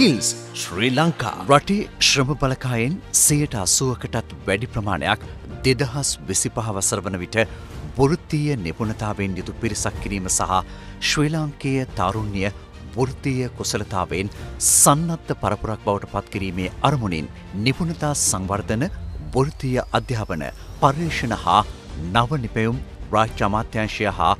Skills ශ්‍රී ලංකා රටේ ශ්‍රම බලකායෙන් සයට අසුවකටත් වැඩි ප්‍රමාණයක් දෙදහස් වෙසි පහවසර වන විට බොෘත්තිය නිපුණතාවෙන් යුතු පිරිසක් කිරීම සහ ශ්‍රී ලාංකේය තාරුණ්‍ය වෘතිය කුසලතාවෙන් සන්නත්ත පරපුරක් බවට පත්කිරීමේ අරමුණින් නිපුණතා සංවර්ධන වෘතිය අධ්‍යාපන පර්යේෂණ හා නව නිපැයුම් රාජ්‍ය අමාත්‍යංශය හා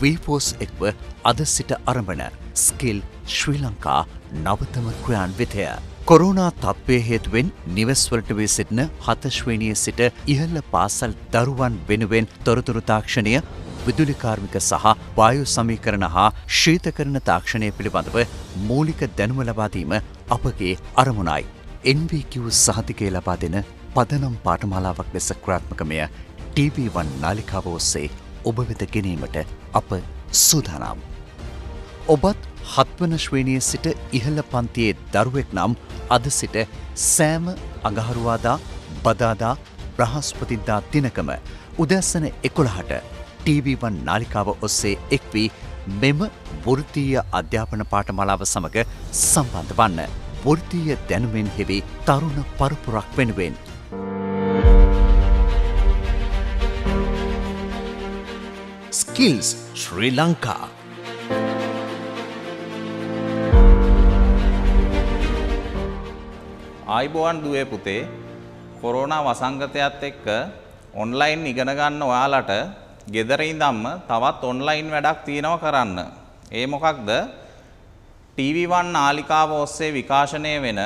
වීපෝස් එක්ව අද සිට අරඹන ස්කිල් ශ්‍රී ලංකා නවතම ක්‍රයන් විතය. කොරුණා තත්ත්වය හේතුවෙන් නිවස්වලට වී සිටින හතශ්වේනිය සිට ඉහළ පාසල් දරුවන් වෙනුවෙන් තොරතුරු තාක්ෂණය විදුලිකාර්මික සහ වායු සමීකරණ හා ශීතකරණ තාක්ෂණය පිළිබඳව මූලික දැනුම ලබාදීම අපගේ අරමුණයි. NVQ සහතිකය ලබා දෙන පදනම් පාටමාලාවක් ලෙස ක්‍රාත්මකමය TV1 නාලිකාව ඔස්සේ ඔබ වෙත ගෙනීමට අප සූදානම්. ඔබත් හත්වන ශ්‍රේණිය සිට ඉහළ පන්තියේ දරුවෙක් නම් අද සිට සෑම අඟහරුවාදා බදාදා ප්‍රහස්පතිද්දා දිනකම උදැස්සන එකොළහට TVවන් නාලිකාව ඔස්සේ එක්වී මෙම වෘතීය අධ්‍යාපන පාඨමලාව සමඟ සම්බන්ධ වන්න. වෘතීය දැනුමෙන් හෙවි තරුණ පරපුරක් වෙනුවෙන්. ස්කිල්ස් ශ්‍රී ලංකා ආයිබෝවන් දුවේ පුතේ කොරෝනා වසංගතයත් එක්ක ඔන්ලයින් ඉගෙන ගන්න ඔයාලට ගෙදර ඉඳන්ම තවත් ඔන්ලයින් වැඩක් තියෙනවා කරන්න. ඒ මොකක්ද? TV1 නාලිකාව ඔස්සේ විකාශනය වෙන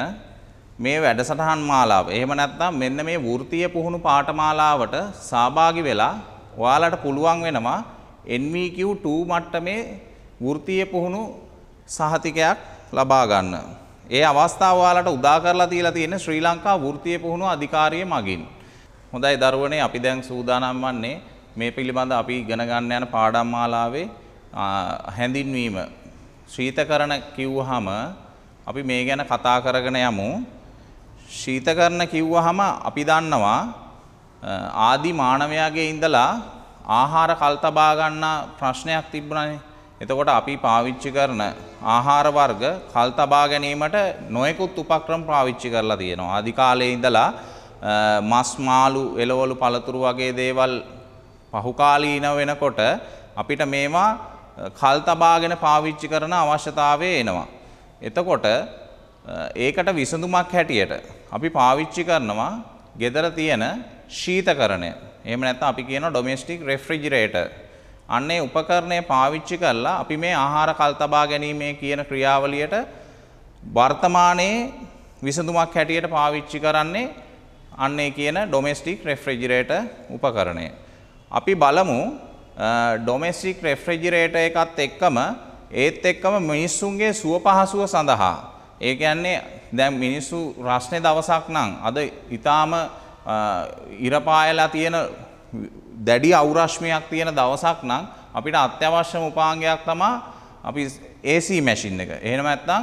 මේ වැඩසටහන් මාලාව. එහෙම නැත්නම් මෙන්න මේ වෘත්තීය පුහුණු පාඨමාලාවට සහභාගී වෙලා ඔයාලට පුළුවන් වෙනවා NVQ2 මට්ටමේ වෘත්තීය පුහුණු සහතිකයක් ලබා ගන්න. ඒ අවස්ථාව ඔයාලට උදා කරලා තියලා තියෙන ශ්‍රී ලංකා වෘත්තීය පුහුණුව අධිකාරිය මගින්. හොඳයි දරුවනේ අපි දැන් සූදානම් වන්නේ මේ පිළිබඳ අපි ඉගෙන ගන්න යන පාඩම් මාලාවේ හැඳින්වීම ශීතකරණ කිව්වහම අපි මේ ගැන කතා කරගෙන යමු. ශීතකරණ කිව්වහම අපි දන්නවා ආදි මානවයාගේ ඉඳලා ආහාර කල්තබා ගන්න ප්‍රශ්නයක් තිබුණානේ. එතකොට අපි පාවිච්චි කරන ආහාර වර්ග කල් තබා ගැනීමට නොයෙකුත් උපක්‍රම පාවිච්චි කරලා තියෙනවා. ආදි කාලේ ඉඳලා මස් මාළු එළවලු පළතුරු වගේ දේවල් පහුකාලීන වෙනකොට අපිට මේවා කල් තබාගෙන පාවිච්චි කරන අවශ්‍යතාවය එනවා. එතකොට ඒකට විසඳුමක් හැටියට අපි පාවිච්චි කරනවා ගෙදර තියෙන ශීතකරණය. එහෙම නැත්නම් අපි කියනවා ඩොමෙස්ටික් රෙෆ්‍රිජරේටර්. අන්නේ උපකරණය පාවිච්චි කරලා අපි මේ ආහාර කල් තබා ගැනීමේ කියන ක්‍රියාවලියට වර්තමානයේ විසඳුමක් හැටියට පාවිච්චි කරන්නේ අන්නේ කියන ඩොමෙස්ටික් රෙෆ්‍රිජිරේටර් උපකරණය. අපි බලමු ඩොමෙස්ටික් රෙෆ්‍රිජිරේටර් එකත් එක්කම ඒත් එක්කම මිනිස්සුන්ගේ සුව පහසුව සඳහා ඒ කියන්නේ දැන් මිනිස්සු රස්නේ දවසක් නම් අද ඊටාම ඉරපායලා තියෙන දැඩි අවුරශ්මයක් තියෙන දවසක් නම් අපිට අත්‍යවශ්‍යම උපාංගයක් තමා අපි AC මැෂින් එක. එහෙම නැත්නම්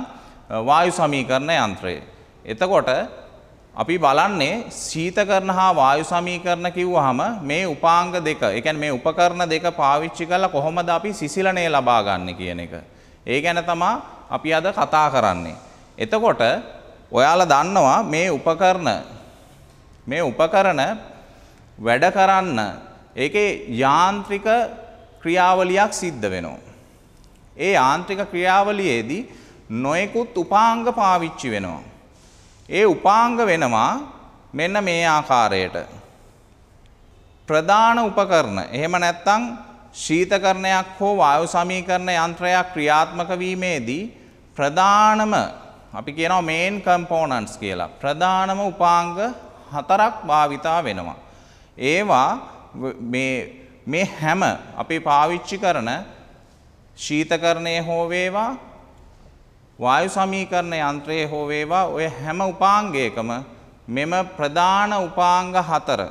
වායු සමීකරණ යන්ත්‍රය. එතකොට අපි බලන්නේ සීතකරණ හා වායු සමීකරණ කිව්වහම මේ උපාංග දෙක, ඒ කියන්නේ මේ උපකරණ දෙක පාවිච්චි කරලා කොහොමද අපි සිසිලනය ලබා ගන්න කියන එක. ඒ ගැන තමා අපි අද කතා කරන්නේ. එතකොට ඔයාලා දන්නවා මේ උපකරණ මේ උපකරණ වැඩ කරන්න ඒකේ යාන්ත්‍රික ක්‍රියාවලියක් සිද්ධ වෙනවා. ඒ යාන්ත්‍රික ක්‍රියාවලියේදී නොයෙකුත් උපාංග පාවිච්චි වෙනවා. ඒ උපාංග වෙනවා මෙන්න මේ ආකාරයට. ප්‍රධාන උපකරණ එහෙම නැත්නම් ශීතකරණයක් හෝ වායු සමීකරණ යන්ත්‍රයක් ක්‍රියාත්මක වීමේදී ප්‍රධානම අපි කියනවා මේන් කම්පෝනන්ට්ස් කියලා. ප්‍රධානම උපාංග හතරක් භාවිතා වෙනවා. ඒවා මේ හැම අපි පාවිච්චි කරන ශීතකරණය හෝ වේවා වායු සමීකරණ යන්ත්‍රය හෝ වේවා ඔය හැම උපාංගයකම මෙම ප්‍රධාන උපාංග හතර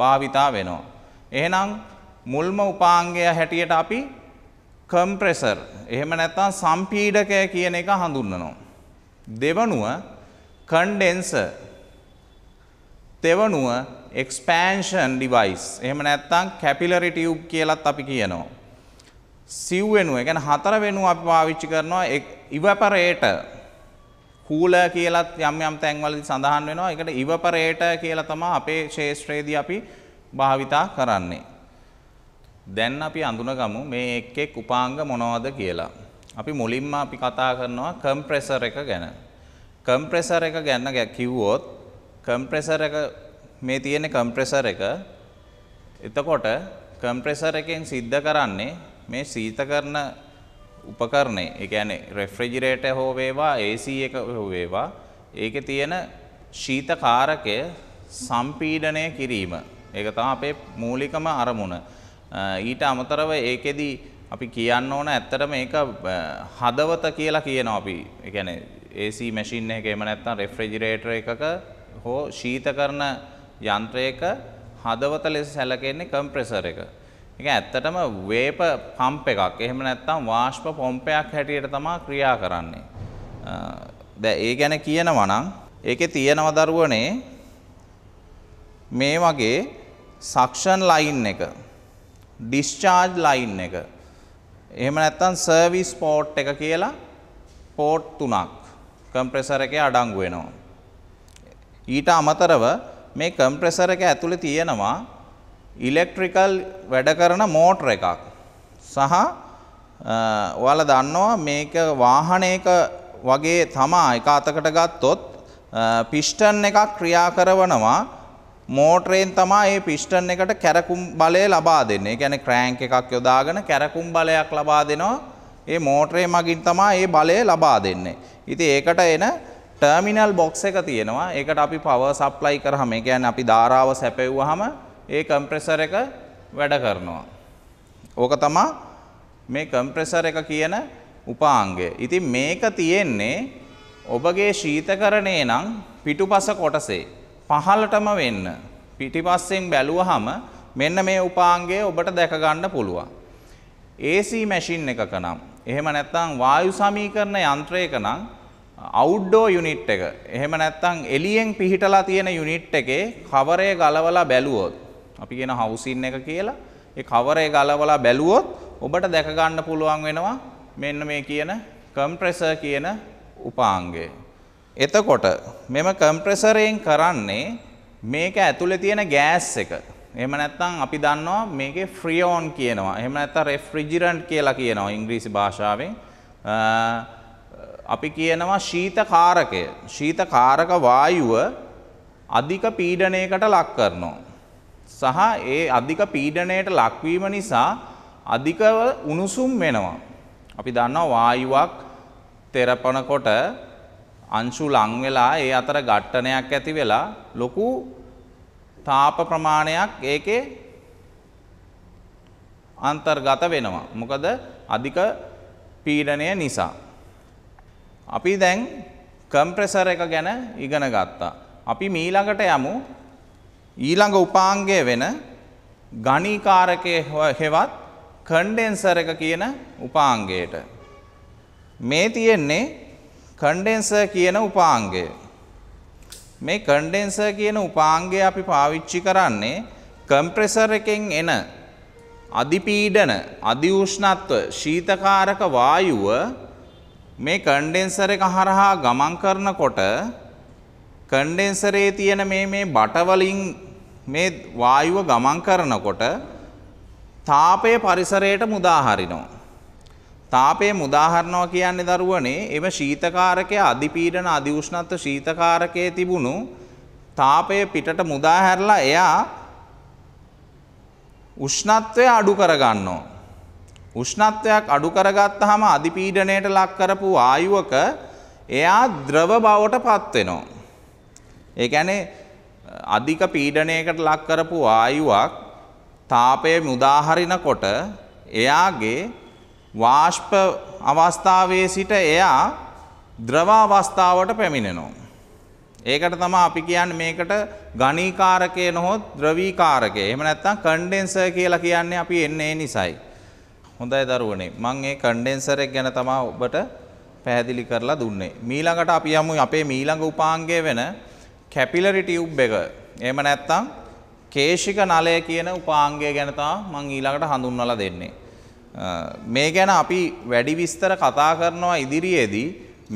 භාවිතා වෙනවා. එහෙනම් මුල්ම උපාංගය හැටියට අපි කම්ප්‍රෙසර් එහෙම නැත්නම් සම්පීඩකය කියන එක හඳුන්වනවා. දෙවනුව කන්ඩෙන්සර් තෙවනුව එක්ස්පෑන්ෂන් ඩිවයිස් එහෙම නැත්නම් කැපිලරි ටියුබ් කියලත් අපි කියනවා. සිව් වෙනුව, කියන්නේ හතර වෙනුව අපි පාවිච්චි කරනවා ඉවපරේටර්. කූලර් කියලත් යම් යම් තැන්වලදී සඳහන් වෙනවා. ඒකට ඉවපරේටර් කියලා තමයි අපේ ශාස්ත්‍රයේදී අපි භාවිතා කරන්නේ. දැන් අපි අඳුනගමු මේ එක් එක් උපාංග මොනවද කියලා. අපි මුලින්ම අපි කතා කරනවා කම්ප්‍රෙසර් එක ගැන. කම්ප්‍රෙසර් එක ගැන කිව්වොත් කම්ප්‍රෙසර් එක මේ තියෙන කම්ප්‍රෙසර් එක. එතකොට කම්ප්‍රෙසර් එකෙන් සිද්ධ කරන්නේ මේ සීත කරන උපකරණය. ඒ කියන්නේ රෙෆ්‍රිජරේටර් හෝ වේවා AC එක හෝ වේවා ඒකේ තියෙන ශීතකාරකය සම්පීඩනය කිරීම. ඒක තමයි අපේ මූලිකම අරමුණ. ඊට අමතරව ඒකෙදි අපි කියන්න ඕන ඇත්තටම ඒක හදවත කියලා කියනවා අපි. ඒ කියන්නේ AC මැෂින් එකක එහෙම නැත්නම් රෙෆ්‍රිජරේටර් එකක හෝ ශීත කරන යන්ත්‍රයක හදවත ලෙස සැලකෙන්නේ කම්ප්‍රෙසර් එක. ඒ ඇත්තටම වේප පම්ප් එකක්. එහෙම නැත්නම් වාෂ්ප පොම්පයක් හැටියට තමයි ක්‍රියා කරන්නේ. දැන් ඒ ගැන කියනවා නම් ඒකේ තියෙනව දරුවනේ මේ වගේ සක්ෂන් ලයින් එක ඩිස්චාර්ජ් ලයින් එක එහෙම නැත්නම් සර්විස් පෝට් එක කියලා පෝට් තුනක් කම්ප්‍රෙසර් එකේ අඩංගු වෙනවා ඊට අමතරව මේ කම්ප්‍රෙසර් එක ඇතුලේ තියෙනවා ඉලෙක්ට්‍රිකල් වැඩ කරන මෝටර එකක්. සහ ඔයාලා දන්නවා මේක වාහනයක වගේ තමා එක අතකට ගත්තොත් පිස්ටන් එකක් ක්‍රියා කරවනවා මෝටරයෙන් තමා ඒ පිස්ටන් එකට කැරකුම් බලය ලබා දෙන්නේ. ඒ කියන්නේ ක්‍රෑන්ක් එකක් යොදාගෙන කැරකුම් බලයක් ලබා දෙනවා. ඒ මෝටරේ මගින් තමා ඒ බලය ලබා දෙන්නේ. ඉතින් ඒකට එන ටර්මිනල් බොක්ස් එක තියෙනවා. ඒකට අපි පවර් සප්ලයි කරාම, ඒ කියන්නේ අපි ධාරාව සැපෙව්වහම ඒ කම්ප්‍රෙසර් එක වැඩ කරනවා. ඕක තමයි මේ කම්ප්‍රෙසර් එක කියන උපාංගය. ඉතින් මේක තියෙන්නේ ඔබගේ ශීතකරණේ නම් පිටුපස කොටසේ පහළටම වෙන්න. පිටිපස්සෙන් බැලුවහම මෙන්න මේ උපාංගය ඔබට දැක ගන්න පුළුවන්. AC මැෂින් එකක නම් එහෙම නැත්නම් වායු සමීකරණ යන්ත්‍රයක නම් අවුඩ්ඩෝ යුනිට් එක. එහෙම නැත්නම් එළියෙන් පිහිටලා තියෙන යුනිට් එකේ කවරය ගලවලා බැලුවොත් අපි කියන හවුසින් එක කියලා ඒ කවරය ගලවලා බැලුවොත් ඔබට දැක ගන්න පුළුවන් වෙනවා මෙන්න මේ කියන කම්ප්‍රෙසර් කියන උපාංගය. එතකොට මෙම කම්ප්‍රෙසරයෙන් කරන්නේ මේක ඇතුලේ තියෙන ගෑස් එක. එහෙම නැත්නම් අපි දන්නවා මේකේ ෆ්‍රියෝන් කියනවා. එහෙම නැත්නම් රෙෆ්‍රිජරන්ට් කියලා කියනවා ඉංග්‍රීසි භාෂාවෙන්. අපි කියනවා ශීතකාරකය. ශීතකාරක වායුව අධික පීඩනයකට ලක් කරනවා. සහ ඒ අධික පීඩනයට ලක්වීම නිසා අධිකව උණුසුම් වෙනවා. අපි දන්නවා වායුවක් තෙරපනකොට අංශු ලං වෙලා ඒ අතර ඝට්ටනයක් ඇති වෙලා ලොකු තාප ප්‍රමාණයක් ඒකේ අන්තර්ගත වෙනවා. මොකද අධික පීඩනය නිසා අපි දැන් කම්ප්‍රෙසර් එක ගැන ඉගෙන ගත්තා. අපි මීළඟට යමු ඊළඟ උපාංගය වෙන ගණීකාරකයේ හෙවත් කන්ඩෙන්සර් එක කියන උපාංගයට. මේ තියෙන්නේ කන්ඩෙන්සර් කියන උපාංගය. මේ කන්ඩෙන්සර් කියන උපාංගය අපි පාවිච්චි කරන්නේ කම්ප්‍රෙසර් එකෙන් එන අධිපීඩන අධි උෂ්ණත්ව ශීතකාරක වායුව මේ කන්ඩෙන්සර් එක හරහා ගමන් කරනකොට කන්ඩෙන්සරේ තියෙන මේ මේ බටවලින් මේ වායුව ගමන් කරනකොට තාපය පරිසරයට මුදා හරිනවා. තාපය මුදා හරිනවා කියන්නේ දරුවනේ එම ශීතකාරකයේ අධිපීඩන අධි උෂ්ණත්ව ශීතකාරකයේ තිබුණු තාපය පිටට මුදා හැරලා එයා උෂ්ණත්වය අඩු කරගන්නවා. උෂ්ණත්වයක් අඩු කරගත්තාම අධිපීඩණයට ලක් කරපු ආයුවක එයා ද්‍රව බවට පත් වෙනවා. ඒ කියන්නේ අධික පීඩණයකට ලක් කරපු ආයුවක් තාපය මුදා හරිනකොට එයාගේ වාෂ්ප අවස්ථාවේ සිට එයා ද්‍රව අවස්ථාවට පැමිණෙනවා. ඒකට තමයි අපි කියන්නේ මේකට ගණීකාරකය නොහොත් ද්‍රවීකාරකය. එහෙම නැත්නම් කන්ඩෙන්සර් කියලා කියන්නේ අපි එන්නේ නිසයි. හොඳයි දරුවනේ මම මේ කන්ඩෙන්සර් එක ගැන තමයි ඔබට පැහැදිලි කරලා දුන්නේ. මීළඟට අපි යමු අපේ මීළඟ උපාංගය වෙන කැපිලරි ටියුබ් එක. එහෙම නැත්නම් කේශික නලය කියන උපාංගය ගැන තමයි මම ඊළඟට හඳුන්වලා දෙන්නේ. මේ ගැන අපි වැඩි විස්තර කතා කරනවා ඉදිරියේදී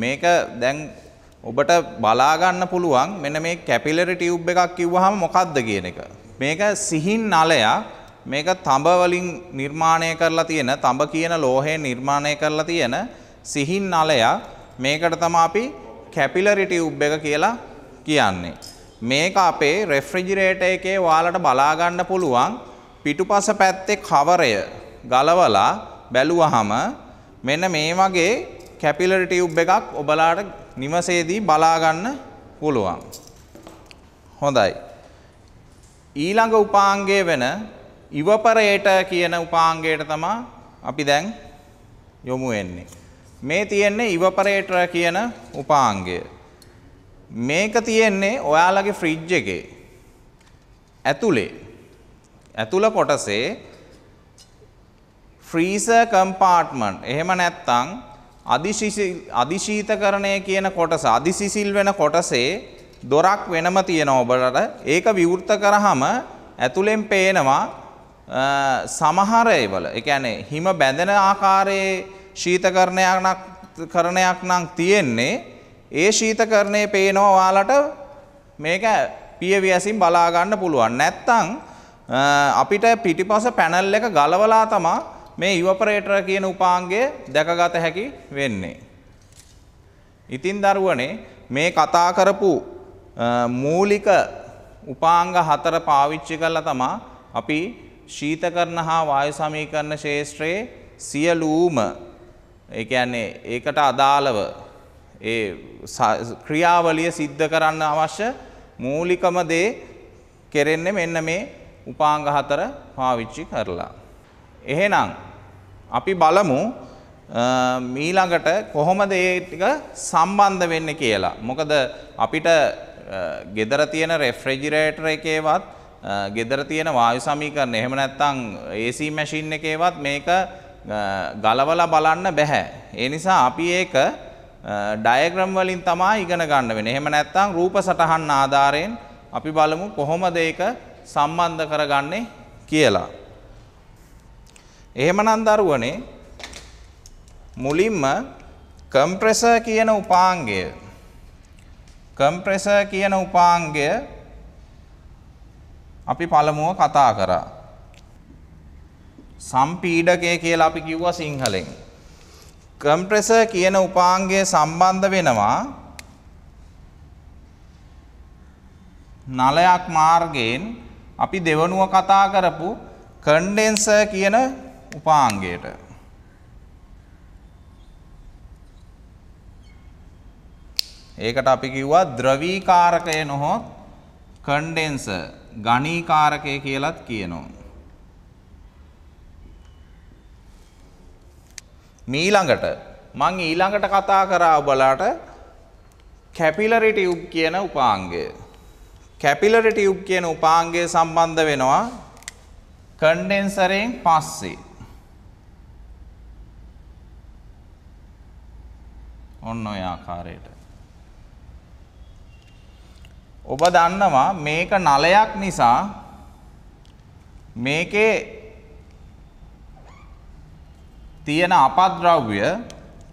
මේක දැන් ඔබට බලා ගන්න පුළුවන් මෙන්න මේ කැපිලරි ටියුබ් එකක් කිව්වහම මොකක්ද කියන එක. මේක සිහින් නලයක් මේක තඹ වලින් නිර්මාණය කරලා තියෙන තඹ කියන ලෝහයෙන් නිර්මාණය කරලා තියෙන සිහින් නලය මේකට තමයි අපි කැපිලරි ටියුබ් එක කියලා කියන්නේ. මේක අපේ රෙෆ්‍රිජිරේටර් එකේ ඔයාලට බලා ගන්න පුළුවන් පිටුපස පැත්තේ කවරය ගලවලා බැලුවහම මෙන්න මේ වගේ කැපිලරි ටියුබ් එකක් ඔබලාට නිවසේදී බලා ගන්න පුළුවන්. හොඳයි. ඊළඟ උපාංගය වෙන ඉවපරයට කියන උපාංගයට තමා අපි දැන් යොමු වෙන්නේ. මේ තියෙන්නේ ඉවපරේටර කියන උපාංගය. මේක තියෙන්නේ ඔයාලගේ ෆ්‍රිජ් එකේ ඇතුලේ. ඇතුළ කොටසේ ෆ්‍රීසර් කම්පාර්ට්මන්ට්. එහෙම නැත්නම් අදිශීතකරණය කියන කොටස අදිසිසිල් වෙන කොටසේ දොරක් වෙනම තියෙනවා ඔබලට. ඒක විවෘත කරාම ඇතුලෙන් පේනවා සමහර ඒවල ඒ කියන්නේ හිම බැඳෙන ආකාරයේ ශීතකරණයක් කරණයක් නම් තියෙන්නේ ඒ ශීතකරණය පේනවා ඔයාලට මේක පියවි ඇසින් බලා ගන්න පුළුවන් නැත්තම් අපිට පිටිපස පැනල් එක ගලවලා තමයි මේ ඉවපරේටර් කියන උපාංගය දැකගත හැකි වෙන්නේ. ඉතින් දරුවනේ මේ කතා කරපු මූලික උපාංග හතර පාවිච්චි කරලා තමයි අපි ශීතකරණ හා වායු සමීකරණ ශේෂ්ත්‍රයේ සියලූම ඒ කියන්නේ ඒකට අදාළව ඒ ක්‍රියාවලිය සිද්ධ කරන්න අවශ්‍ය මූලිකම දේ කෙරෙන්නේ මෙන්න මේ උපාංග හතර පාවිච්චි කරලා. එහෙනම් අපි බලමු මීළඟට කොහොමද ඒ ටික සම්බන්ධ වෙන්නේ කියලා. මොකද අපිට gedara තියෙන රෙෆ්‍රිජරේටර් එකේවත් ගෙදර තියෙන වායු සමීකරණ එහෙම නැත්නම් AC මැෂින් එකේවත් මේක ගලවලා බලන්න බෑ. ඒ නිසා අපි ඒක ඩයග්‍රෑම් වලින් තමයි ඉගෙන ගන්න වෙන්නේ. එහෙම නැත්නම් රූප සටහන් ආධාරයෙන් අපි බලමු කොහොමද ඒක සම්බන්ධ කරගන්නේ කියලා. එහෙමනම් දරුවනේ මුලින්ම කම්ප්‍රෙසර් කියන උපාංගය කම්ප්‍රෙසර් කියන උපාංගය අපි පළමුව කතා කරා. සම්පීඩකය කියලා අපි කිව්වා සිංහලෙන්. කම්ප්‍රෙසර් කියන උපාංගය සම්බන්ධ වෙනවා නලයක් මාර්ගයෙන් අපි දෙවනුව කතා කරපු කන්ඩෙන්සර් කියන උපාංගයට. ඒකට අපි කිව්වා ද්‍රවීකාරකය නොහොත් කන්ඩෙන්සර් ගණීකාරකය කියලත් කියනවා. මීළඟට මං ඊළඟට කතා කරා ඔබලාට කැපිලරි ටියුබ් කියන උපාංගය. කැපිලරි ටියුබ් කියන උපාංගය සම්බන්ධ වෙනවා කන්ඩෙන්සරයෙන් පස්සේ. ඔන්න ඔය ආකාරයට ඔබ දන්නවා මේක නලයක් නිසා මේකේ තියෙන අපද්‍රව්‍ය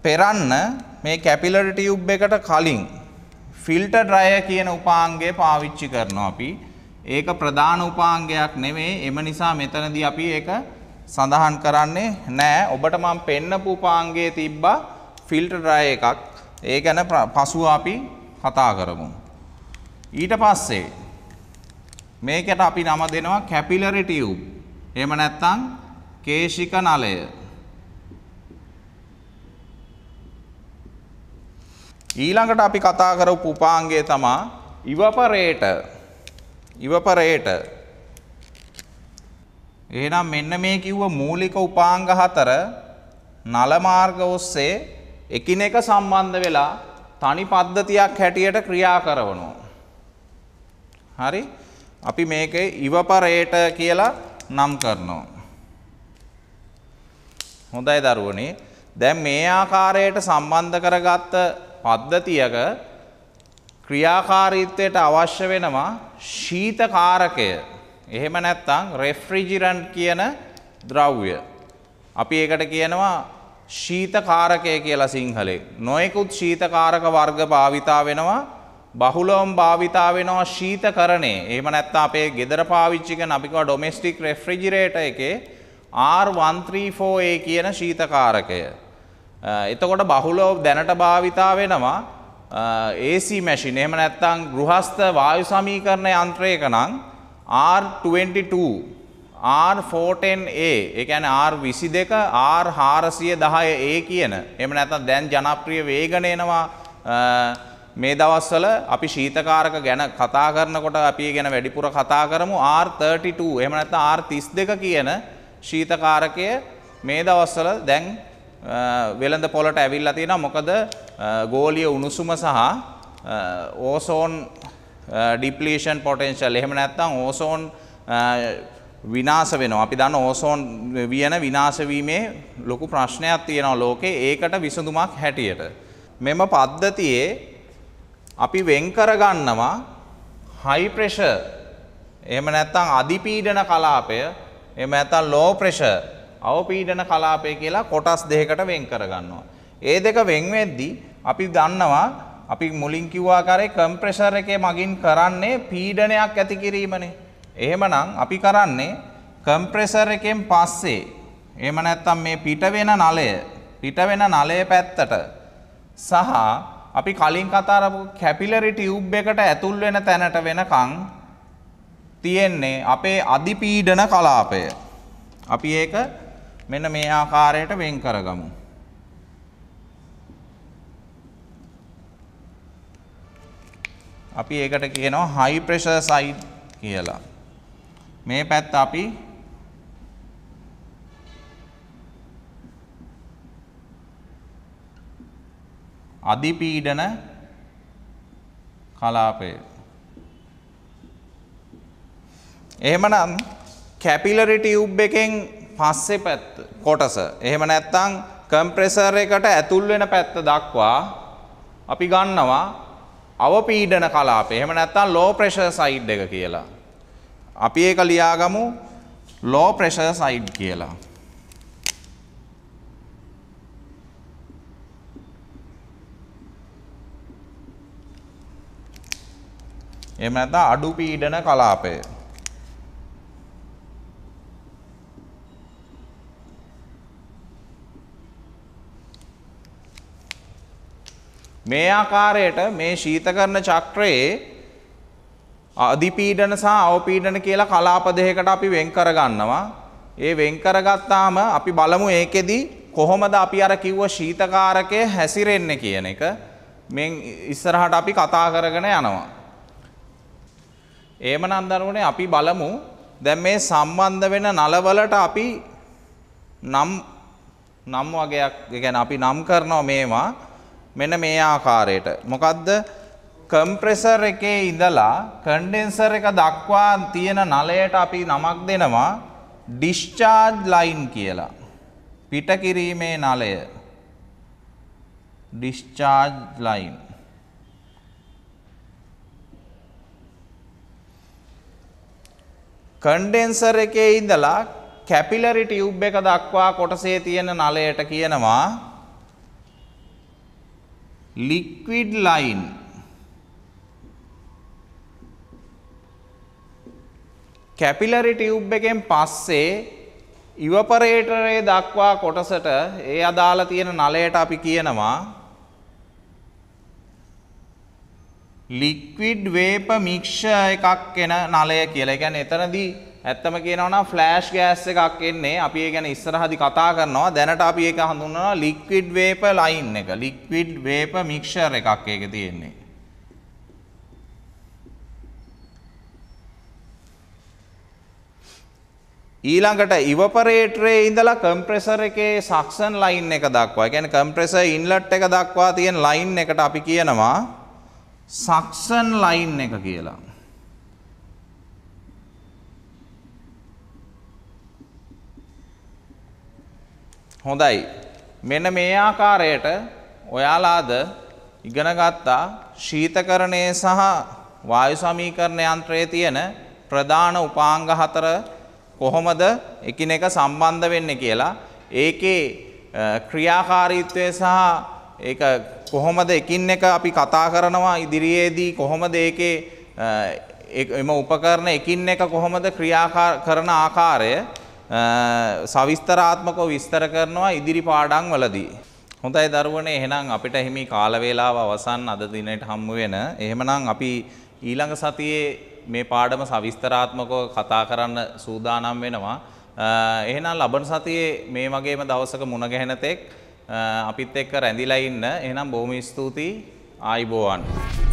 පෙරන්න මේ කැපිලරි ටියුබ් එකට කලින් ෆිල්ටර් ඩ්‍රය කියන උපාංගය පාවිච්චි කරනවා අපි. ඒක ප්‍රධාන උපාංගයක් නෙමෙයි. එම නිසා මෙතනදී අපි ඒක සඳහන් කරන්නේ නෑ. ඔබට මම පෙන්නපු උපාංගයේ තිබ්බා ෆිල්ටර් ඩ්‍රය එකක්. ඒ ගැන පසුව අපි කතා කරමු. ඊට පස්සේ මේකට අපි නම දෙනවා කැපිලරි ටියුබ්. එහෙම නැත්නම් කේශික නලය. ඊළඟට අපි කතා කරපු උපාංගය තමයි ඉවපරේටර්. ඉවපරේටර්. එහෙනම් මෙන්න මේ කිව්ව මූලික උපාංග හතර නල මාර්ග ඔස්සේ එකිනෙක සම්බන්ධ වෙලා තනි පද්ධතියක් හැටියට ක්‍රියා කරනවා. හරි අපි මේකේ ඉවපරේට කියලා නම් කරනවා. හොඳයි දරුවනේ. දැන් මේ ආකාරයට සම්බන්ධ කරගත්ත පද්ධතියක ක්‍රියාකාරීත්වයට අවශ්‍ය වෙනවා ශීත කාරකය. එහෙම නැත්නම් රෙෆ්‍රිජරන්ට් කියන ද්‍රව්‍ය. අපි ඒකට කියනවා ශීත කාරකය කියලා සිංහලෙන්. නොයෙකුත් ශීත කාරක වර්ග භාවිතා වෙනවා බහුලොම් භාවිතා වෙනවා ශීතකරණය. එහෙම නැත්නම් අපේ ගෙදර පාවිච්චි කරන අපි කියවා ඩොමෙස්ටික් රෙෆ්‍රිජිරේටර් එකේ R134A කියන ශීතකාරකය. එතකොට බහුලව දැනට භාවිතා වෙනවා AC මැෂින්. එහෙම නැත්නම් ගෘහස්ත වායු සමීකරණ යන්ත්‍රයක නම් R22 R410A ඒ කියන්නේ R22 R410A කියන. එහෙම නැත්නම් දැන් ජනප්‍රිය වේගන එනවා මේ දවස්වල අපි ශීතකාරක ගැන කතා කරනකොට අපි ගැන වැඩිපුර කතා කරමු R32 එහෙම නැත්නම් R32 කියන ශීතකාරකය මේ දවස්වල දැන් වෙළඳ පොළට ඇවිල්ලා තියෙනවා මොකද ගෝලීය උණුසුම සහ ඕසෝන් ඩිප්ලීෂන් පොටෙන්ෂල් එහෙම නැත්නම් ඕසෝන් විනාශ වෙනවා. අපි දන්න ඕසෝන් වියන විනාශ වීමේ ලොකු ප්‍රශ්නයක් තියෙනවා ලෝකේ. ඒකට විසඳුමක් හැටියට මෙම පද්ධතියේ අපි වෙන් කරගන්නවා හයි ප්‍රෙෂර් එහෙම නැත්නම් අධිපීඩන කලාපය එහෙම නැත්නම් ලෝ ප්‍රෙෂර් අවපීඩන කලාපය කියලා කොටස් දෙකකට වෙන් කරගන්නවා. ඒ දෙක වෙන් වෙද්දී අපි දන්නවා අපි මුලින් කිව්වා ආකාරයේ කම්ප්‍රෙසර් එකේ මගින් කරන්නේ පීඩනයක් ඇති කිරීමනේ. එහෙමනම් අපි කරන්නේ කම්ප්‍රෙසර් එකෙන් පස්සේ එහෙම නැත්නම් මේ පිට වෙන නලය පිට වෙන නලය පැත්තට සහ අපි කලින් කතා කරපු කැපිලරි ටියුබ් එකට ඇතුල් වෙන තැනට වෙනකන් තියෙන්නේ අපේ අධිපීඩන කලාපය. අපි ඒක මෙන්න මේ ආකාරයට වෙන් කරගමු. අපි ඒකට කියනවා high pressure side කියලා. මේ පැත්ත අපි අධිපීඩන කලාපය. එහෙමනම් කැපිලරි ටියුබ් එකෙන් පස්සේ පැත්ත කොටස. එහෙම නැත්නම් කම්ප්‍රෙසර් එකට ඇතුල් වෙන පැත්ත දක්වා අපි ගන්නවා අවපීඩන කලාපය. එහෙම නැත්නම් low pressure side එක කියලා. අපි ඒක ලියාගමු low pressure side කියලා. එහෙම නැත්නම් අඩු පීඩන කලාපය. මේ ආකාරයට මේ ශීතකරණ චක්‍රයේ අධිපීඩන සහ අවපීඩන කියලා කලාප දෙකකට අපි වෙන් කරගන්නවා. ඒ වෙන් කරගත්තාම අපි බලමු ඒකෙදි කොහොමද අපි අර කිව්ව ශීතකාරකයේ හැසිරෙන්නේ කියන එක. මෙන් ඉස්සරහට අපි කතා කරගෙන යනවා. එහෙමනම් දරුවනේ අපි බලමු දැන් මේ සම්බන්ධ වෙන නලවලට අපි නම් නම් වගේක් කියන්නේ අපි නම් කරනවා මේවා මෙන්න මේ ආකාරයට. මොකද්ද? කම්ප්‍රෙසර් එකේ ඉඳලා කන්ඩෙන්සර් එක දක්වා තියෙන නලයට අපි නමක් දෙනවා ඩිස්චාර්ජ් ලයින් කියලා. පිට කිරීමේ නලය. Discharge line. කන්ඩෙන්සර් එකේ ඉඳලා කැපිලරි ටියුබ් එක දක්වා කොටසේ තියෙන නලයට කියනවා ලික්විඩ් ලයින් කැපිලරි ටියුබ් එකෙන් පස්සේ ඉවපරේටරේ දක්වා කොටසට ඒ අදාළ තියෙන නලයට අපි කියනවා ලික්විඩ් වේප මික්ෂර් එකක් එන නලය කියලා. ඒ කියන්නේ එතනදී ඇත්තම කියනවා නම් ෆ්ලෑෂ් ගෑස් එකක් එන්නේ. අපි ඒ ගැන ඉස්සරහදී කතා කරනවා. දැනට අපි ඒක හඳුන්වනවා ලික්විඩ් වේප ලයින් එක. ලික්විඩ් වේප මික්ෂර් එකක් ඒක තියෙන්නේ. ඊළඟට ඉවපරේටරේ ඉඳලා කම්ප්‍රෙසර් එකේ සක්ෂන් ලයින් එක දක්වා. ඒ කියන්නේ කම්ප්‍රෙසර් ඉන්ලට් එක දක්වා තියෙන ලයින් එකට අපි කියනවා සක්ෂන් ලයින් එක කියලා. හොඳයි. මෙන්න මේ ආකාරයට ඔයාලාද ඉගෙන ගත්තා ශීතකරණය සහ වායු සමීකරණ යන්ත්‍රයේ තියෙන ප්‍රධාන උපාංග හතර කොහොමද එකිනෙක සම්බන්ධ වෙන්නේ කියලා ඒකේ ක්‍රියාකාරීත්වය සහ ඒක කොහොමද එකින් එක අපි කතා කරනවා ඉදිරියේදී කොහොමද ඒකේ එම උපකරණ එකින් එක කොහොමද ක්‍රියාකාර කරන ආකාරය සවිස්තරාත්මකව විස්තර කරනවා ඉදිරි පාඩම් වලදී. හොඳයි දරුවනේ එහෙනම් අපිට හිමි කාල වේලාව අවසන් අද දිනේට හම්බ වෙන. එහෙමනම් අපි ඊළඟ සතියේ මේ පාඩම සවිස්තරාත්මකව කතා කරන්න සූදානම් වෙනවා. එහෙනම් ලබන සතියේ මේ වගේම දවසක මුණ ගැහෙන තෙක් අපිත් එක්ක රැඳිලා ඉන්න. එහෙනම් බොහොම ස්තුතියි ආයිබෝවන්.